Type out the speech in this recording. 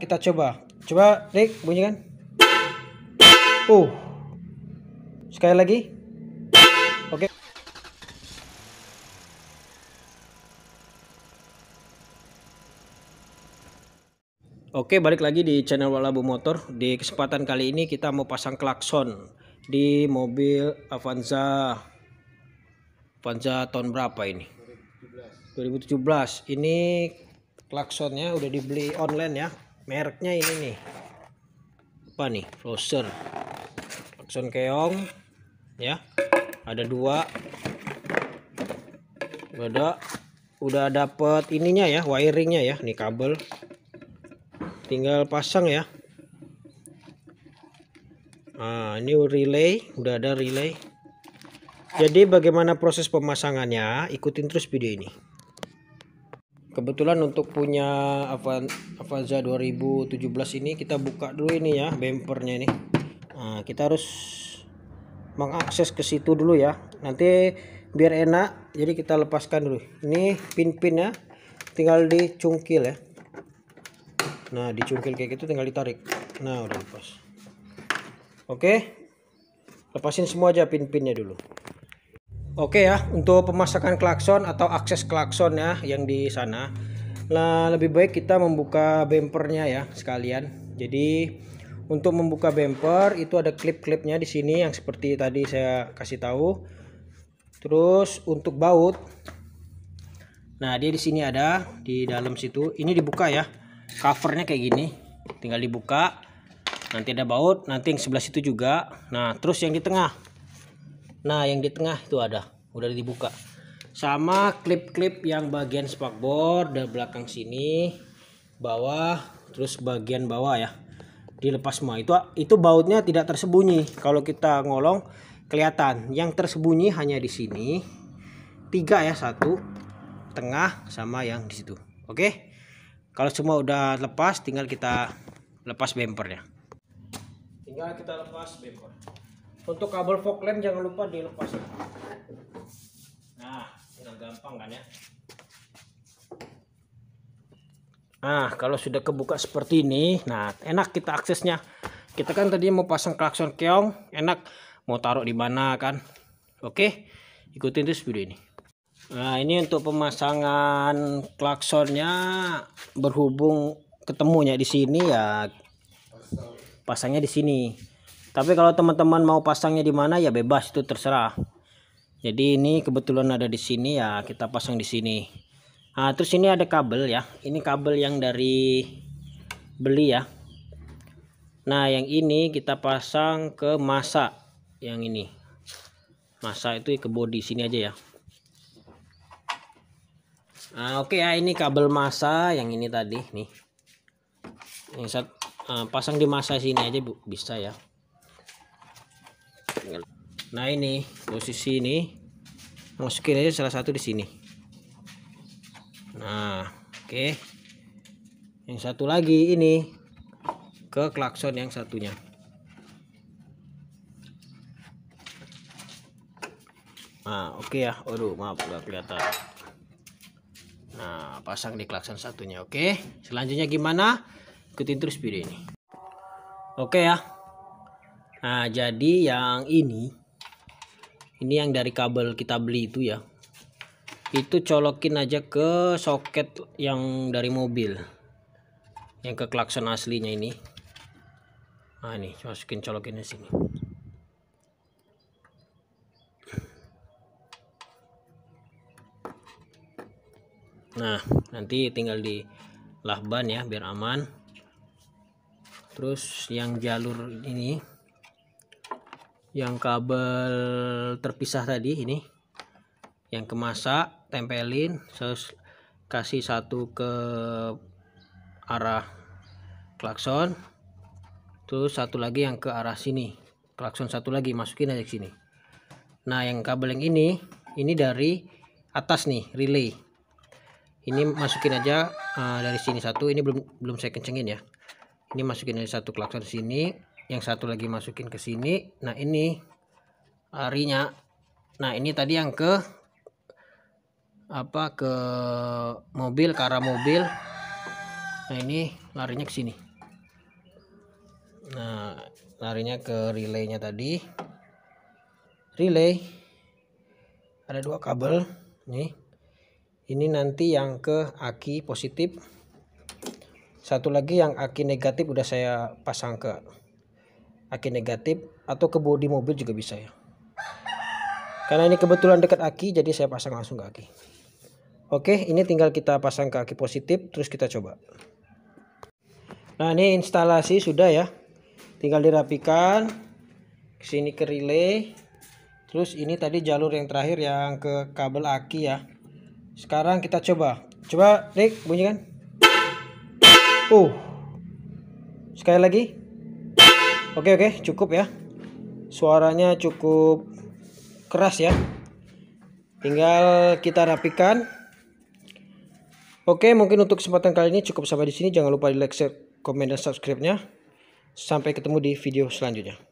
kita coba coba Rick bunyikan uh sekali lagi oke okay. Oke, balik lagi di channel Walabu Motor. Di kesempatan kali ini kita mau pasang klakson di mobil Avanza. Avanza tahun berapa ini? 2017. Ini klaksonnya udah dibeli online ya mereknya ini nih apa nih Flosser Klakson keong ya ada dua ada udah dapet ininya ya wiringnya ya nih kabel tinggal pasang ya nah ini relay udah ada relay jadi bagaimana proses pemasangannya ikutin terus video ini kebetulan untuk punya Avanza 2017 ini kita buka dulu ini ya bempernya ini nah, kita harus mengakses ke situ dulu ya nanti biar enak jadi kita lepaskan dulu ini pin-pin ya tinggal dicungkil ya nah dicungkil kayak gitu tinggal ditarik nah udah lepas oke lepasin semua aja pin-pinnya dulu Oke ya, untuk pemasakan klakson atau akses klakson ya yang di sana. Nah, lebih baik kita membuka bempernya ya sekalian. Jadi untuk membuka bemper itu ada klip-klipnya di sini yang seperti tadi saya kasih tahu. Terus untuk baut. Nah, dia di sini ada di dalam situ. Ini dibuka ya. Covernya kayak gini. Tinggal dibuka. Nanti ada baut, nanti yang sebelah situ juga. Nah, terus yang di tengah nah yang di tengah itu ada udah dibuka sama klip-klip yang bagian spakbor dan belakang sini bawah terus bagian bawah ya dilepas semua itu itu bautnya tidak tersembunyi kalau kita ngolong kelihatan yang tersembunyi hanya di sini tiga ya satu tengah sama yang di situ oke kalau semua udah lepas tinggal kita lepas bempernya tinggal kita lepas bemper untuk kabel fog lamp jangan lupa dilepas. Nah, udah gampang kan ya? Nah, kalau sudah kebuka seperti ini, nah enak kita aksesnya. Kita kan tadi mau pasang klakson keong, enak mau taruh di mana kan? Oke, ikutin terus video ini. Nah, ini untuk pemasangan klaksonnya berhubung ketemunya di sini ya pasangnya di sini tapi kalau teman-teman mau pasangnya di mana ya bebas itu terserah jadi ini kebetulan ada di sini ya kita pasang di sini nah, terus ini ada kabel ya ini kabel yang dari beli ya nah yang ini kita pasang ke masa yang ini masa itu ke body sini aja ya nah, oke okay ya ini kabel masa yang ini tadi nih yang saat, uh, ah, pasang di masa sini aja bu bisa ya nah ini posisi ini masukin aja salah satu di sini nah oke okay. yang satu lagi ini ke klakson yang satunya nah oke okay ya aduh maaf nggak kelihatan nah pasang di klakson satunya oke okay. selanjutnya gimana ikutin terus video ini oke okay ya Nah, jadi yang ini ini yang dari kabel kita beli itu ya. Itu colokin aja ke soket yang dari mobil. Yang ke klakson aslinya ini. Nah, ini masukin colokinnya sini. Nah, nanti tinggal di lah ya biar aman. Terus yang jalur ini yang kabel terpisah tadi ini yang kemasak tempelin terus kasih satu ke arah klakson terus satu lagi yang ke arah sini klakson satu lagi masukin aja ke sini nah yang kabel yang ini ini dari atas nih relay ini masukin aja uh, dari sini satu ini belum belum saya kencengin ya ini masukin dari satu klakson sini yang satu lagi masukin ke sini nah ini larinya nah ini tadi yang ke apa ke mobil ke arah mobil nah ini larinya ke sini nah larinya ke relaynya tadi relay ada dua kabel nih ini nanti yang ke aki positif satu lagi yang aki negatif udah saya pasang ke aki negatif atau ke bodi mobil juga bisa ya karena ini kebetulan dekat aki jadi saya pasang langsung ke aki oke ini tinggal kita pasang ke aki positif terus kita coba nah ini instalasi sudah ya tinggal dirapikan sini ke relay terus ini tadi jalur yang terakhir yang ke kabel aki ya sekarang kita coba coba Rick bunyikan uh sekali lagi Oke oke cukup ya Suaranya cukup keras ya Tinggal kita rapikan Oke mungkin untuk kesempatan kali ini cukup sampai di sini Jangan lupa di like, share, komen, dan subscribe-nya Sampai ketemu di video selanjutnya